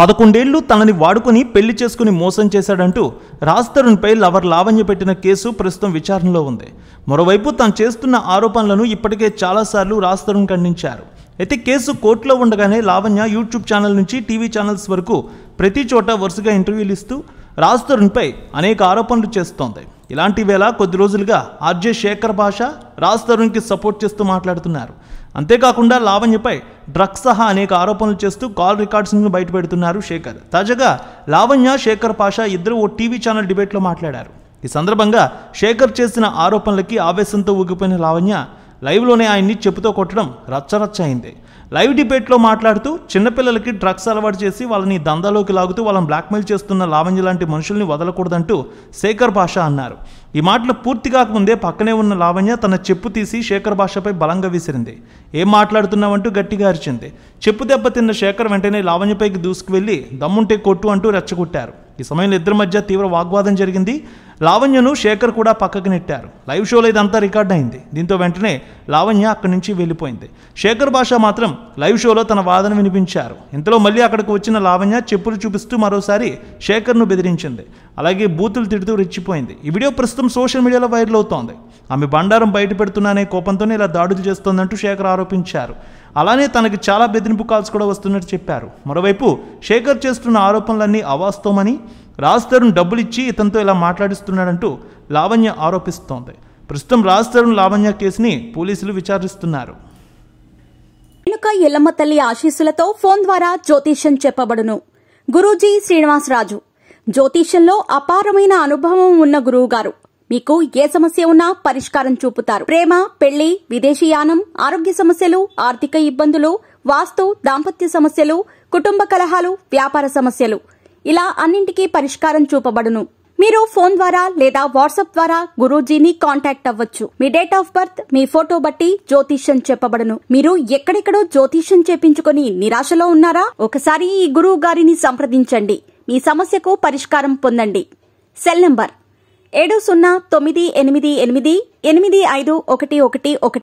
పదకొండేళ్లు తనని వాడుకుని పెళ్లి చేసుకుని మోసం చేశాడంటూ రాజ్తరుణ్పై లవర్ లావణ్య పెట్టిన కేసు ప్రస్తుతం విచారణలో ఉంది మరోవైపు తను చేస్తున్న ఆరోపణలను ఇప్పటికే చాలాసార్లు రాజ్తరుణ్ ఖండించారు అయితే కేసు కోర్టులో ఉండగానే లావణ్య యూట్యూబ్ ఛానల్ నుంచి టీవీ ఛానల్స్ వరకు ప్రతి చోట వరుసగా ఇంటర్వ్యూలు ఇస్తూ రాజ్తరుణ్పై అనేక ఆరోపణలు చేస్తోంది ఇలాంటి వేళ కొద్ది రోజులుగా ఆర్జే శేఖర్ భాష రాజ్ తరుణ్కి సపోర్ట్ చేస్తూ మాట్లాడుతున్నారు అంతేకాకుండా లావణ్యపై డ్రగ్స్ సహా అనేక ఆరోపణలు చేస్తూ కాల్ రికార్డ్స్ను బయటపెడుతున్నారు శేఖర్ తాజాగా లావణ్య శేఖర్ పాషా ఇద్దరు ఓ టీవీ ఛానల్ డిబేట్లో మాట్లాడారు ఈ సందర్భంగా శేఖర్ చేసిన ఆరోపణలకి ఆవేశంతో ఊగిపోయిన లావణ్య లైవ్లోనే ఆయన్ని చెప్పుతో కొట్టడం రచ్చరచ్చ అయింది లైవ్ డిబేట్లో మాట్లాడుతూ చిన్నపిల్లలకి డ్రగ్స్ అలవాటు చేసి వాళ్ళని దందాలోకి లాగుతూ వాళ్ళని బ్లాక్మెయిల్ చేస్తున్న లావంజ లాంటి మనుషుల్ని వదలకూడదంటూ శేఖర్ భాష అన్నారు ఈ మాటలు పూర్తి కాకముందే పక్కనే ఉన్న లావణ్య తన చెప్పు తీసి శేఖర్ భాషపై బలంగా విసిరింది ఏం మాట్లాడుతున్నావంటూ గట్టిగా అరిచింది చెప్పు దెబ్బతిన్న శేఖర్ వెంటనే లావణ్యపైకి దూసుకువెళ్ళి దమ్ముంటే కొట్టు అంటూ రెచ్చగొట్టారు ఈ సమయంలో ఇద్దరి మధ్య తీవ్ర వాగ్వాదం జరిగింది లావణ్యను శేఖర్ కూడా పక్కకు నెట్టారు లైవ్ షోలో ఇదంతా రికార్డ్ అయింది దీంతో వెంటనే లావణ్య అక్కడి నుంచి వెళ్ళిపోయింది శేఖర్ భాష మాత్రం లైవ్ షోలో తన వాదన వినిపించారు ఇంతలో మళ్ళీ అక్కడికి వచ్చిన లావణ్య చెప్పులు చూపిస్తూ మరోసారి శేఖర్ను బెదిరించింది అలాగే బూతులు తిడుతూ రెచ్చిపోయింది ఈ వీడియో ప్రస్తుతం సోషల్ మీడియాలో వైరల్ అవుతోంది ఆమె బండారం బయట పెడుతున్నానే కోపంతోనే ఇలా దాడులు చేస్తోందంటూ శేఖర్ ఆరోపించారు అలానే తనకి చాలా బెదిరింపు కాల్స్ కూడా వస్తున్నట్టు చెప్పారు మరోవైపు శేఖర్ చేస్తున్న ఆరోపణలన్నీ అవాస్తవమని రాజ్ తరుణ్ డబ్బులు ఇచ్చి ఇతనితో ఇలా మాట్లాడిస్తున్నాడంటూ లావణ్య ఆరోపిస్తోంది ప్రస్తుతం రాజ్ తరుణ్ లావణ్య కేసుని పోలీసులు విచారిస్తున్నారు వెనుక ఎల్లమ్మ తల్లి ఆశీస్సులతో ఫోన్ ద్వారా జ్యోతిష్యం చెప్పబడును గురూజీ శ్రీనివాసరాజు జ్యోతిష్యంలో అపారమైన అనుభవం ఉన్న గురువుగారు మీకు ఏ సమస్య ఉన్నా పరిష్కారం చూపుతారు ప్రేమ పెళ్లి విదేశీయానం ఆరోగ్య సమస్యలు ఆర్థిక ఇబ్బందులు వాస్తు దాంపత్య సమస్యలు కుటుంబ కలహాలు వ్యాపార సమస్యలు ఇలా అన్నింటికీ పరిష్కారం చూపబడును మీరు ఫోన్ ద్వారా లేదా వాట్సాప్ ద్వారా గురూజీని కాంటాక్ట్ అవ్వచ్చు మీ డేట్ ఆఫ్ బర్త్ మీ ఫోటో బట్టి జ్యోతిష్యం చెప్పబడును మీరు ఎక్కడెక్కడో జ్యోతిష్యం చేపించుకుని నిరాశలో ఉన్నారా ఒకసారి ఈ గురువు గారిని సంప్రదించండి మీ సమస్యకు పరిష్కారం పొందండి సెల్ నంబర్ ఏడు సున్నా తొమ్మిది ఎనిమిది ఎనిమిది ఎనిమిది ఐదు ఒకటి ఒకటి ఒకటి